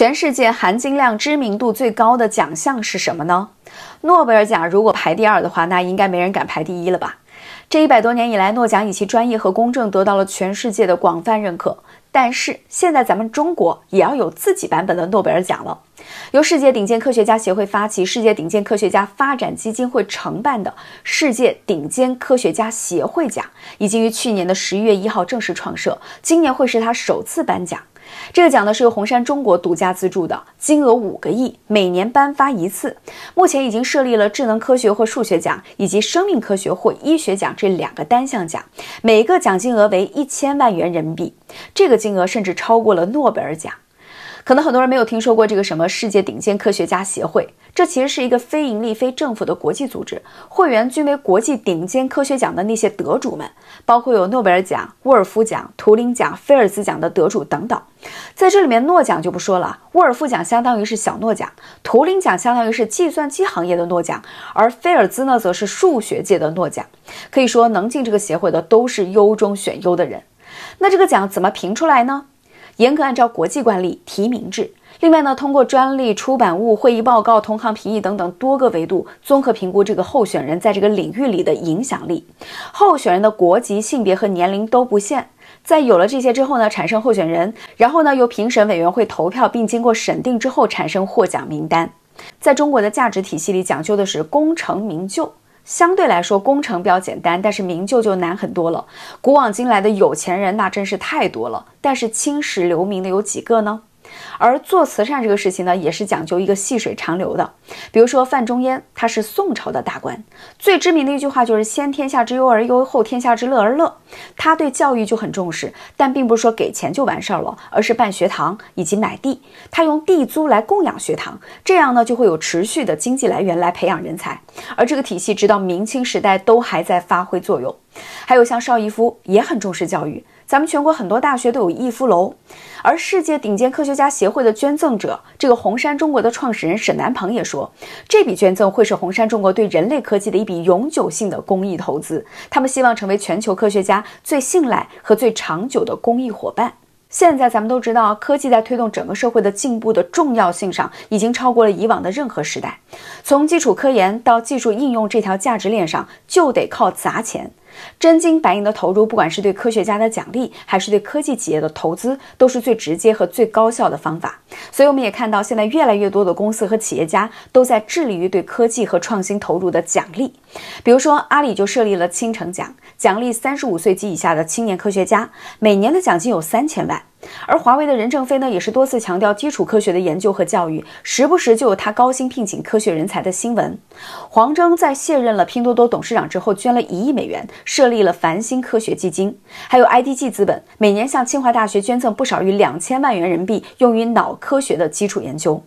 全世界含金量、知名度最高的奖项是什么呢？诺贝尔奖如果排第二的话，那应该没人敢排第一了吧？这一百多年以来，诺奖以其专业和公正得到了全世界的广泛认可。但是现在咱们中国也要有自己版本的诺贝尔奖了。由世界顶尖科学家协会发起、世界顶尖科学家发展基金会承办的世界顶尖科学家协会奖，已经于去年的十一月一号正式创设，今年会是他首次颁奖。这个奖呢是由红杉中国独家资助的，金额五个亿，每年颁发一次。目前已经设立了智能科学或数学奖以及生命科学或医学奖这两个单项奖，每个奖金额为一千万元人民币。这个金额甚至超过了诺贝尔奖。可能很多人没有听说过这个什么世界顶尖科学家协会，这其实是一个非盈利、非政府的国际组织，会员均为国际顶尖科学奖的那些得主们，包括有诺贝尔奖、沃尔夫奖、图灵奖、菲尔兹奖的得主等等。在这里面，诺奖就不说了，沃尔夫奖相当于是小诺奖，图灵奖相当于是计算机行业的诺奖，而菲尔兹呢，则是数学界的诺奖。可以说，能进这个协会的都是优中选优的人。那这个奖怎么评出来呢？严格按照国际惯例提名制。另外呢，通过专利出版物、会议报告、同行评议等等多个维度综合评估这个候选人在这个领域里的影响力。候选人的国籍、性别和年龄都不限。在有了这些之后呢，产生候选人，然后呢由评审委员会投票，并经过审定之后产生获奖名单。在中国的价值体系里，讲究的是功成名就。相对来说，工程比较简单，但是名就就难很多了。古往今来的有钱人，那真是太多了，但是青史留名的有几个呢？而做慈善这个事情呢，也是讲究一个细水长流的。比如说范仲淹，他是宋朝的大官，最知名的一句话就是“先天下之忧而忧，后天下之乐而乐”。他对教育就很重视，但并不是说给钱就完事儿了，而是办学堂以及买地，他用地租来供养学堂，这样呢就会有持续的经济来源来培养人才。而这个体系直到明清时代都还在发挥作用。还有像邵逸夫也很重视教育。咱们全国很多大学都有逸夫楼，而世界顶尖科学家协会的捐赠者，这个红杉中国的创始人沈南鹏也说，这笔捐赠会是红杉中国对人类科技的一笔永久性的公益投资。他们希望成为全球科学家最信赖和最长久的公益伙伴。现在咱们都知道，科技在推动整个社会的进步的重要性上，已经超过了以往的任何时代。从基础科研到技术应用这条价值链上，就得靠砸钱。真金白银的投入，不管是对科学家的奖励，还是对科技企业的投资，都是最直接和最高效的方法。所以，我们也看到，现在越来越多的公司和企业家都在致力于对科技和创新投入的奖励。比如说，阿里就设立了青橙奖，奖励三十五岁及以下的青年科学家，每年的奖金有三千万。而华为的任正非呢，也是多次强调基础科学的研究和教育，时不时就有他高薪聘请科学人才的新闻。黄峥在卸任了拼多多董事长之后，捐了一亿美元，设立了繁星科学基金。还有 IDG 资本，每年向清华大学捐赠不少于两千万元人民币，用于脑科学的基础研究。